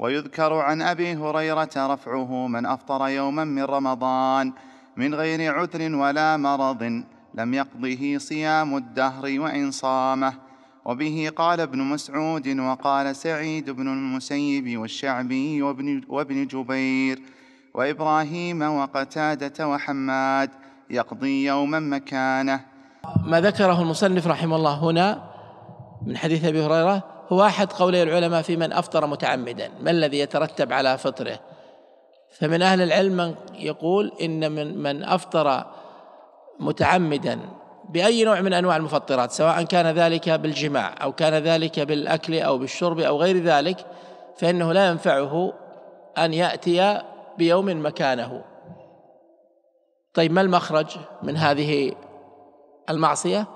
ويذكر عن ابي هريره رفعه من افطر يوما من رمضان من غير عذر ولا مرض لم يقضه صيام الدهر وان صامه وبه قال ابن مسعود وقال سعيد بن المسيب والشعبي وابن, وابن جبير وابراهيم وقتاده وحماد يقضي يوما مكانه ما ذكره المصنف رحمه الله هنا من حديث ابي هريره هو أحد قولي العلماء في من أفطر متعمدا ما الذي يترتب على فطره فمن أهل العلم من يقول إن من, من أفطر متعمدا بأي نوع من أنواع المفطرات سواء كان ذلك بالجماع أو كان ذلك بالأكل أو بالشرب أو غير ذلك فإنه لا ينفعه أن يأتي بيوم مكانه طيب ما المخرج من هذه المعصية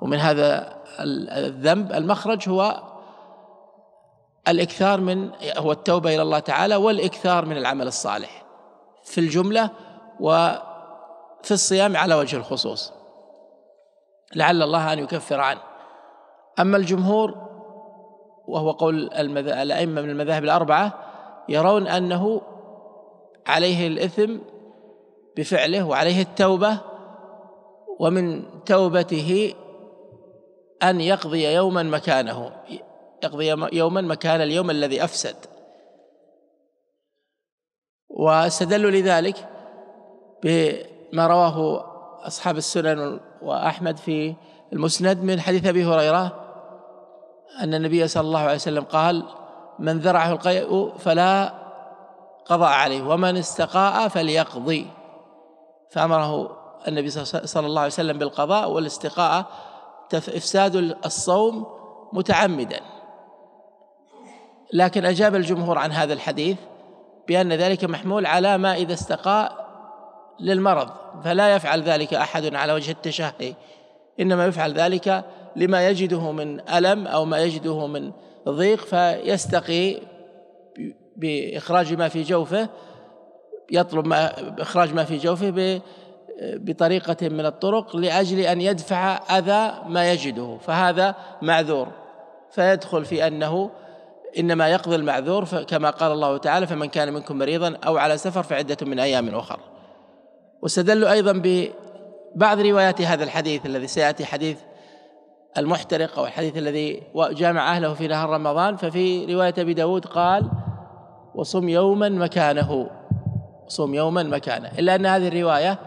ومن هذا الذنب المخرج هو الاكثار من هو التوبه الى الله تعالى والاكثار من العمل الصالح في الجمله وفي الصيام على وجه الخصوص لعل الله ان يكفر عنه اما الجمهور وهو قول الائمه من المذاهب الاربعه يرون انه عليه الاثم بفعله وعليه التوبه ومن توبته ان يقضي يوما مكانه يقضي يوما مكان اليوم الذي أفسد واستدلوا لذلك بما رواه أصحاب السنن وأحمد في المسند من حديث أبي هريرة أن النبي صلى الله عليه وسلم قال من ذرعه القيء فلا قضاء عليه ومن استقاء فليقضي فأمره النبي صلى الله عليه وسلم بالقضاء والاستقاء إفساد الصوم متعمدا لكن أجاب الجمهور عن هذا الحديث بأن ذلك محمول على ما إذا استقاء للمرض فلا يفعل ذلك أحد على وجه التشهي إنما يفعل ذلك لما يجده من ألم أو ما يجده من ضيق فيستقي بإخراج ما في جوفه يطلب ما إخراج ما في جوفه بطريقة من الطرق لأجل أن يدفع أذى ما يجده فهذا معذور فيدخل في أنه إنما يقضي المعذور كما قال الله تعالى فمن كان منكم مريضا أو على سفر فعدة من أيام أخر واستدلوا أيضا ببعض روايات هذا الحديث الذي سيأتي حديث المحترق أو الحديث الذي جامع أهله في نهار رمضان ففي رواية أبي داود قال وصم يوما مكانه صوم يوما مكانه إلا أن هذه الرواية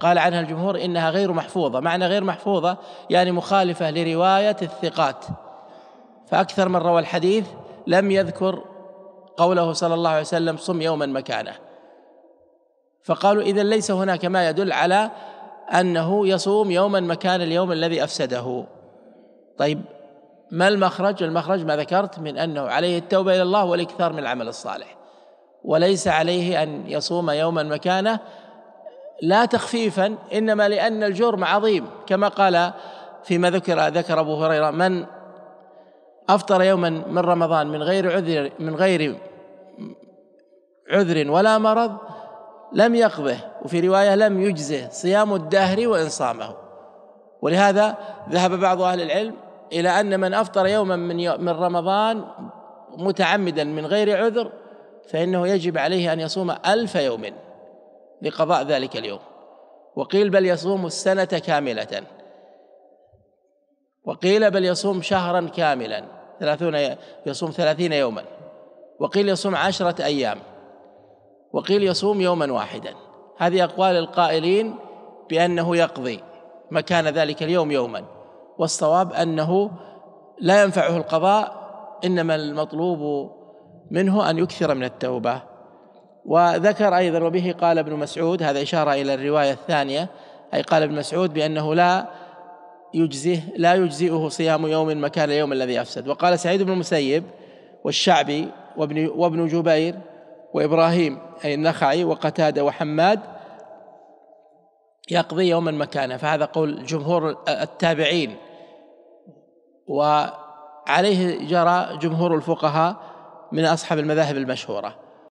قال عنها الجمهور إنها غير محفوظة معنى غير محفوظة يعني مخالفة لرواية الثقات فأكثر من روى الحديث لم يذكر قوله صلى الله عليه وسلم صم يوما مكانه فقالوا إذا ليس هناك ما يدل على أنه يصوم يوما مكان اليوم الذي أفسده طيب ما المخرج المخرج ما ذكرت من أنه عليه التوبة إلى الله والإكثار من العمل الصالح وليس عليه أن يصوم يوما مكانه لا تخفيفا إنما لأن الجرم عظيم كما قال فيما ذكر ذكر أبو هريرة من أفطر يوما من رمضان من غير عذر من غير عذر ولا مرض لم يقضه وفي رواية لم يجزه صيام الدهر وإن صامه ولهذا ذهب بعض أهل العلم إلى أن من أفطر يوما من من رمضان متعمدا من غير عذر فإنه يجب عليه أن يصوم ألف يوم لقضاء ذلك اليوم وقيل بل يصوم السنة كاملة وقيل بل يصوم شهرا كاملا ثلاثون يصوم ثلاثين يوما وقيل يصوم عشرة أيام وقيل يصوم يوما واحدا هذه أقوال القائلين بأنه يقضي مكان ذلك اليوم يوما والصواب أنه لا ينفعه القضاء إنما المطلوب منه أن يكثر من التوبة وذكر أيضا وبه قال ابن مسعود هذا إشارة إلى الرواية الثانية أي قال ابن مسعود بأنه لا يجزيه لا يجزئه صيام يوم مكان اليوم الذي أفسد وقال سعيد بن المسيب والشعبي وابن, وابن جبير وإبراهيم أي النخعي وقتادة وحماد يقضي يوما مكانه فهذا قول جمهور التابعين وعليه جرى جمهور الفقهاء من أصحاب المذاهب المشهورة